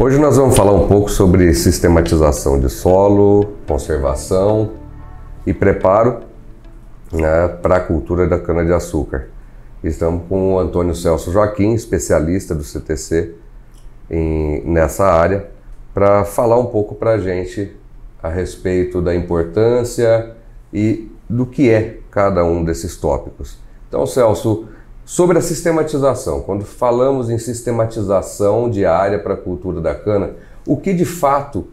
Hoje nós vamos falar um pouco sobre sistematização de solo, conservação e preparo né, para a cultura da cana-de-açúcar. Estamos com o Antônio Celso Joaquim, especialista do CTC em, nessa área, para falar um pouco para a gente a respeito da importância e do que é cada um desses tópicos. Então, Celso, Sobre a sistematização, quando falamos em sistematização de área para a cultura da cana, o que de fato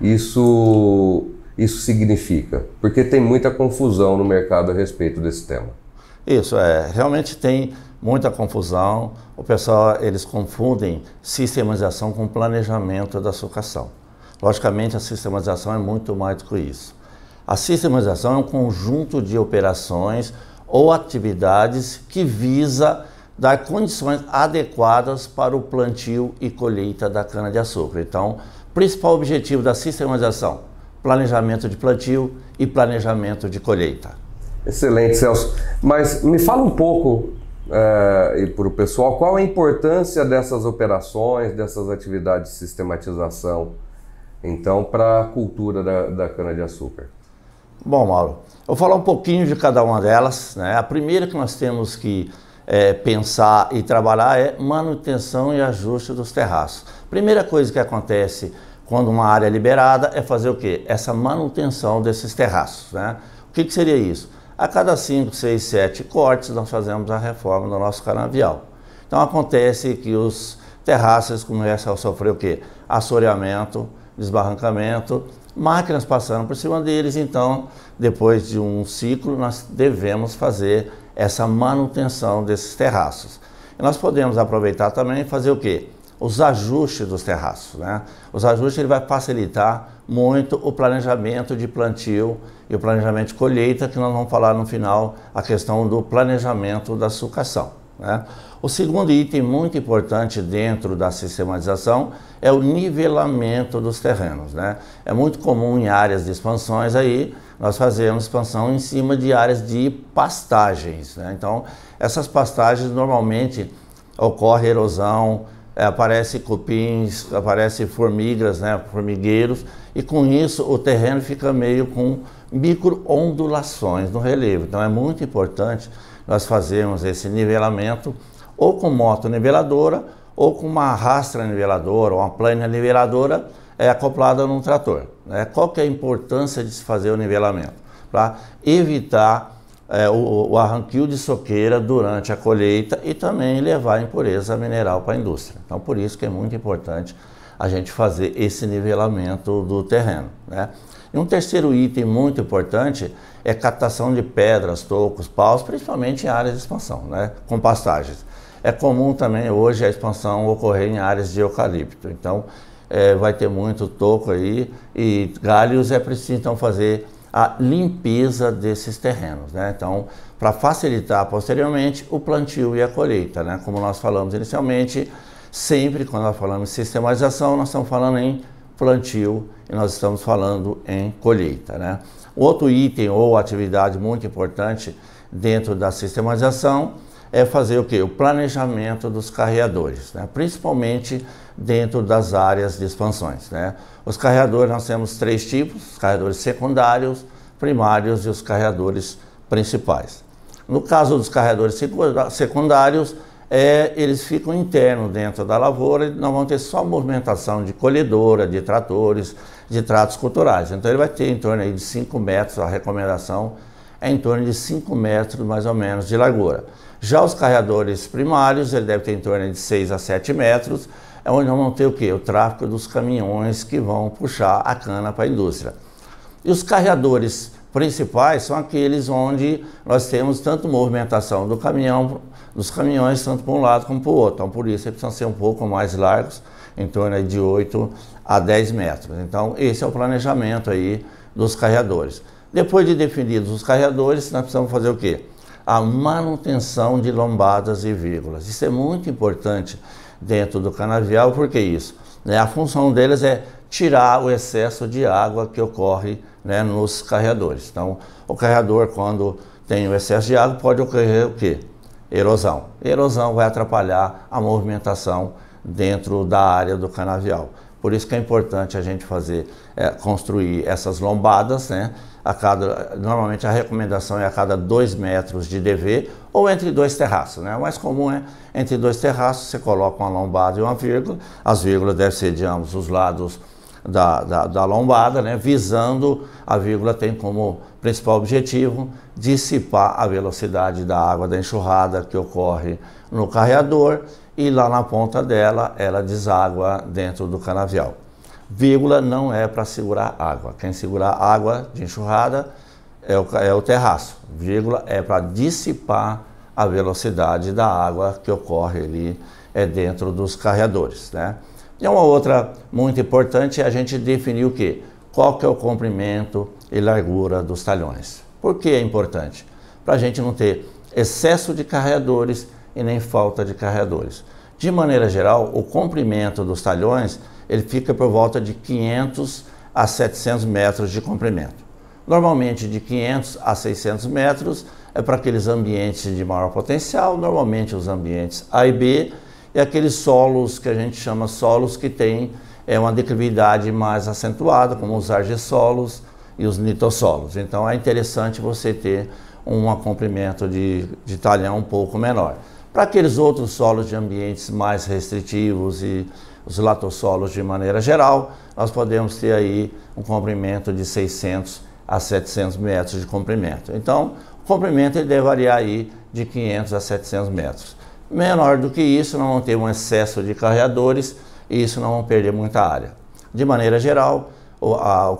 isso, isso significa? Porque tem muita confusão no mercado a respeito desse tema. Isso, é. Realmente tem muita confusão. O pessoal, eles confundem sistematização com planejamento da sucação. Logicamente, a sistematização é muito mais do que isso. A sistematização é um conjunto de operações ou atividades que visa dar condições adequadas para o plantio e colheita da cana-de-açúcar. Então, principal objetivo da sistematização: planejamento de plantio e planejamento de colheita. Excelente, Celso. Mas me fala um pouco eh, e para o pessoal qual a importância dessas operações, dessas atividades de sistematização, então, para a cultura da, da cana-de-açúcar. Bom, Mauro, eu vou falar um pouquinho de cada uma delas. Né? A primeira que nós temos que é, pensar e trabalhar é manutenção e ajuste dos terraços. Primeira coisa que acontece quando uma área é liberada é fazer o quê? Essa manutenção desses terraços. Né? O que, que seria isso? A cada 5, 6, 7 cortes nós fazemos a reforma do nosso canavial. Então acontece que os terraços começam a sofrer o quê? Assoreamento, desbarrancamento, Máquinas passaram por cima deles, então, depois de um ciclo, nós devemos fazer essa manutenção desses terraços. E nós podemos aproveitar também e fazer o quê? Os ajustes dos terraços. Né? Os ajustes ele vai facilitar muito o planejamento de plantio e o planejamento de colheita, que nós vamos falar no final, a questão do planejamento da sucação. Né? O segundo item muito importante dentro da sistematização é o nivelamento dos terrenos. Né? É muito comum em áreas de expansões aí nós fazemos expansão em cima de áreas de pastagens. Né? Então essas pastagens normalmente ocorre erosão, é, aparece cupins, aparece formigas, né, formigueiros, e com isso o terreno fica meio com micro ondulações no relevo. Então é muito importante nós fazemos esse nivelamento ou com moto niveladora ou com uma rastra niveladora ou uma plana niveladora é, acoplada num trator. Né? Qual que é a importância de se fazer o nivelamento? Para evitar é, o, o arranquio de soqueira durante a colheita e também levar impureza mineral para a indústria. Então, por isso que é muito importante a gente fazer esse nivelamento do terreno. Né? E um terceiro item muito importante é captação de pedras, tocos, paus, principalmente em áreas de expansão, né? com pastagens. É comum também hoje a expansão ocorrer em áreas de eucalipto, então é, vai ter muito toco aí e galhos é preciso então fazer a limpeza desses terrenos, né? Então, para facilitar posteriormente o plantio e a colheita, né? Como nós falamos inicialmente, Sempre quando nós falamos em sistematização, nós estamos falando em plantio e nós estamos falando em colheita. Né? Outro item ou atividade muito importante dentro da sistematização é fazer o que? O planejamento dos carreadores, né? principalmente dentro das áreas de expansões. Né? Os carreadores, nós temos três tipos, os carreadores secundários, primários e os carreadores principais. No caso dos carreadores secundários, é, eles ficam internos dentro da lavoura e não vão ter só movimentação de colhedora, de tratores, de tratos culturais. Então ele vai ter em torno de 5 metros, a recomendação é em torno de 5 metros mais ou menos de largura. Já os carreadores primários, ele deve ter em torno de 6 a 7 metros, é onde vão vamos ter o quê? O tráfego dos caminhões que vão puxar a cana para a indústria. E os carreadores principais são aqueles onde nós temos tanto movimentação do caminhão dos caminhões, tanto para um lado como para o outro. Então, por isso, eles precisam ser um pouco mais largos, em torno de 8 a 10 metros. Então, esse é o planejamento aí dos carreadores. Depois de definidos os carreadores, nós precisamos fazer o quê? A manutenção de lombadas e vírgulas. Isso é muito importante dentro do canavial, porque isso? Né? A função deles é tirar o excesso de água que ocorre né, nos carreadores. Então, o carreador, quando tem o excesso de água, pode ocorrer o quê? erosão. erosão vai atrapalhar a movimentação dentro da área do canavial. Por isso que é importante a gente fazer, é, construir essas lombadas, né? A cada, normalmente a recomendação é a cada 2 metros de DV ou entre dois terraços, né? O mais comum é entre dois terraços, você coloca uma lombada e uma vírgula. As vírgulas devem ser de ambos os lados da, da, da lombada, né? Visando, a vírgula tem como principal objetivo, dissipar a velocidade da água da enxurrada que ocorre no carreador e lá na ponta dela ela deságua dentro do canavial. Vírgula não é para segurar água. Quem segurar água de enxurrada é o, é o terraço. Vírgula é para dissipar a velocidade da água que ocorre ali é dentro dos carreadores, né? E uma outra muito importante é a gente definir o que? qual que é o comprimento e largura dos talhões. Por que é importante? Para a gente não ter excesso de carreadores e nem falta de carreadores. De maneira geral, o comprimento dos talhões ele fica por volta de 500 a 700 metros de comprimento. Normalmente de 500 a 600 metros é para aqueles ambientes de maior potencial, normalmente os ambientes A e B, e aqueles solos que a gente chama solos que têm é uma declividade mais acentuada, como os argissolos e os nitossolos. Então é interessante você ter um comprimento de, de talhão um pouco menor. Para aqueles outros solos de ambientes mais restritivos e os latossolos de maneira geral, nós podemos ter aí um comprimento de 600 a 700 metros de comprimento. Então, o comprimento ele deve variar aí de 500 a 700 metros. Menor do que isso, não ter um excesso de carreadores, e isso não vão perder muita área. De maneira geral, o, a, o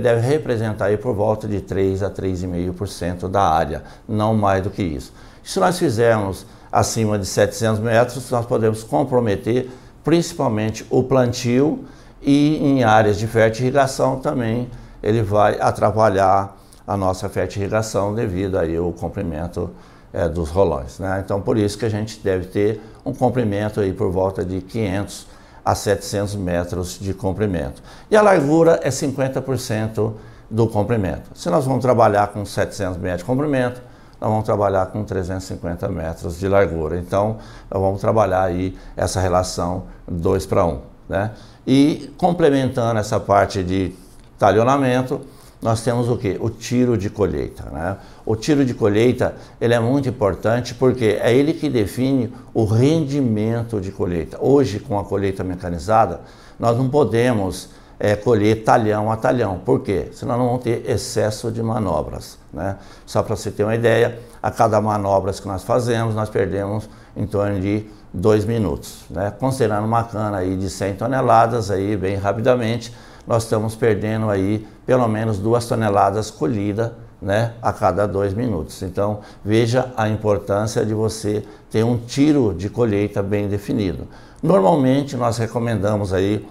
deve representar aí por volta de 3 a 3,5% da área, não mais do que isso. Se nós fizermos acima de 700 metros, nós podemos comprometer principalmente o plantio e em áreas de fertirrigação também ele vai atrapalhar a nossa fertirrigação devido aí ao comprimento é, dos rolões. Né? Então por isso que a gente deve ter um comprimento aí por volta de 500 a 700 metros de comprimento. E a largura é 50% do comprimento. Se nós vamos trabalhar com 700 metros de comprimento, nós vamos trabalhar com 350 metros de largura. Então, nós vamos trabalhar aí essa relação 2 para 1. Um, né? E complementando essa parte de talionamento, nós temos o que? O tiro de colheita. Né? O tiro de colheita ele é muito importante porque é ele que define o rendimento de colheita. Hoje, com a colheita mecanizada, nós não podemos é, colher talhão a talhão. Por quê? Senão não vamos ter excesso de manobras. Né? Só para você ter uma ideia, a cada manobra que nós fazemos, nós perdemos em torno de dois minutos. Né? Considerando uma cana aí de 100 toneladas, aí, bem rapidamente, nós estamos perdendo aí pelo menos duas toneladas colhidas né, a cada dois minutos. Então veja a importância de você ter um tiro de colheita bem definido. Normalmente nós recomendamos aí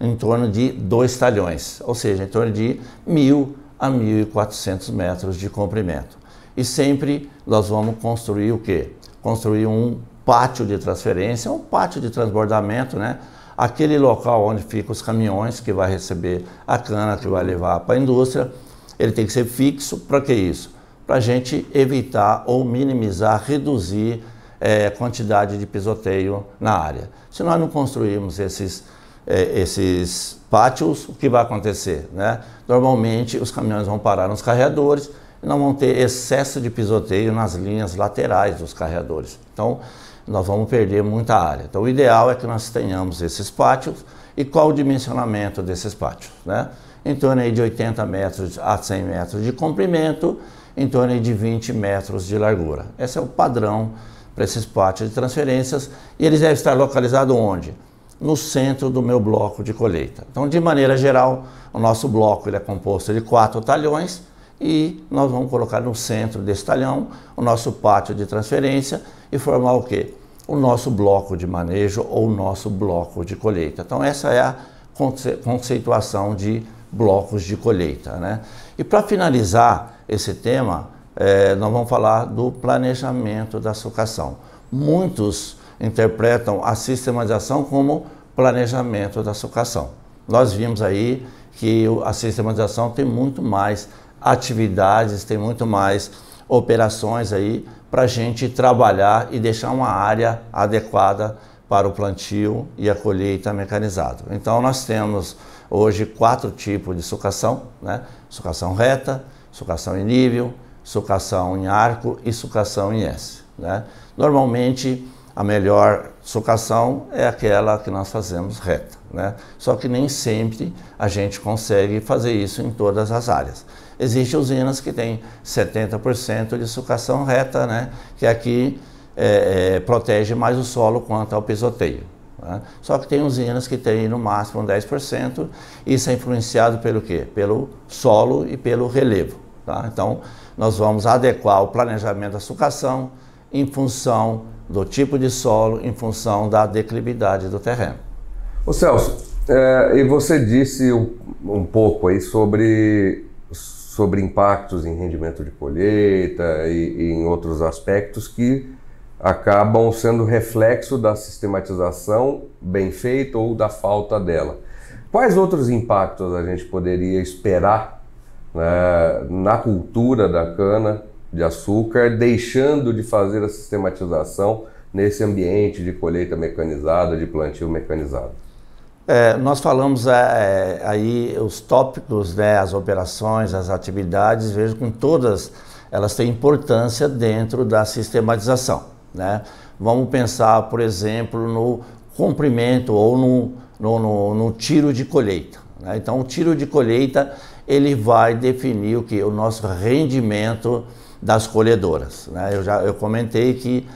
em torno de dois talhões, ou seja, em torno de mil a 1.400 metros de comprimento. E sempre nós vamos construir o quê? Construir um pátio de transferência, um pátio de transbordamento, né? aquele local onde ficam os caminhões que vai receber a cana, que vai levar para a indústria, ele tem que ser fixo. Para que isso? Para a gente evitar ou minimizar, reduzir é, a quantidade de pisoteio na área. Se nós não construirmos esses, é, esses pátios, o que vai acontecer? Né? Normalmente os caminhões vão parar nos carreadores e não vão ter excesso de pisoteio nas linhas laterais dos carreadores. Então, nós vamos perder muita área. Então, o ideal é que nós tenhamos esses pátios e qual o dimensionamento desses pátios, né? Em torno aí de 80 metros a 100 metros de comprimento, em torno aí de 20 metros de largura. Esse é o padrão para esses pátios de transferências e eles devem estar localizados onde? No centro do meu bloco de colheita. Então, de maneira geral, o nosso bloco ele é composto de quatro talhões e nós vamos colocar no centro desse talhão o nosso pátio de transferência e formar o quê? O nosso bloco de manejo ou o nosso bloco de colheita. Então essa é a conceituação de blocos de colheita. Né? E para finalizar esse tema, é, nós vamos falar do planejamento da sucação. Muitos interpretam a sistematização como planejamento da sucação. Nós vimos aí que a sistematização tem muito mais atividades, tem muito mais operações aí para a gente trabalhar e deixar uma área adequada para o plantio e a colheita mecanizado. Então nós temos hoje quatro tipos de sucação, né? sucação reta, sucação em nível, sucação em arco e sucação em S. Né? Normalmente a melhor Socação é aquela que nós fazemos reta, né? Só que nem sempre a gente consegue fazer isso em todas as áreas. Existem usinas que têm 70% de sucação reta, né? Que é aqui é, é, protege mais o solo quanto ao pisoteio. Né? Só que tem usinas que têm no máximo 10%. Isso é influenciado pelo quê? Pelo solo e pelo relevo. Tá? Então, nós vamos adequar o planejamento da sucação, em função do tipo de solo, em função da declividade do terreno. O Celso, é, e você disse um, um, pouco aí sobre, sobre impactos em rendimento de colheita e, e em outros aspectos que acabam sendo reflexo da sistematização bem feita ou da falta dela. Quais outros impactos a gente poderia esperar né, na cultura da cana de açúcar, deixando de fazer a sistematização nesse ambiente de colheita mecanizada, de plantio mecanizado? É, nós falamos é, é, aí os tópicos, né, as operações, as atividades, vejo com todas elas têm importância dentro da sistematização. Né? Vamos pensar, por exemplo, no comprimento ou no, no, no, no tiro de colheita. Né? Então, o tiro de colheita ele vai definir o que o nosso rendimento das colhedoras. Né? Eu já eu comentei que,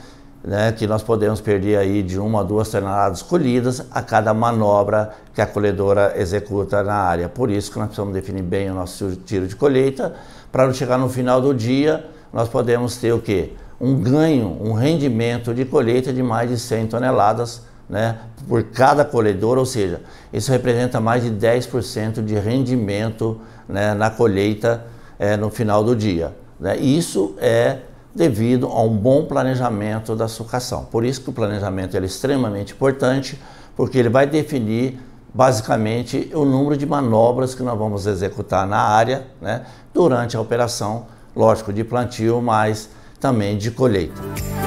né, que nós podemos perder aí de uma a duas toneladas colhidas a cada manobra que a colhedora executa na área. Por isso que nós precisamos definir bem o nosso tiro de colheita, para chegar no final do dia nós podemos ter o quê? Um ganho, um rendimento de colheita de mais de 100 toneladas né, por cada colhedora, ou seja, isso representa mais de 10% de rendimento né, na colheita é, no final do dia. Né? isso é devido a um bom planejamento da sucação. Por isso que o planejamento é extremamente importante, porque ele vai definir basicamente o número de manobras que nós vamos executar na área né? durante a operação, lógico, de plantio, mas também de colheita.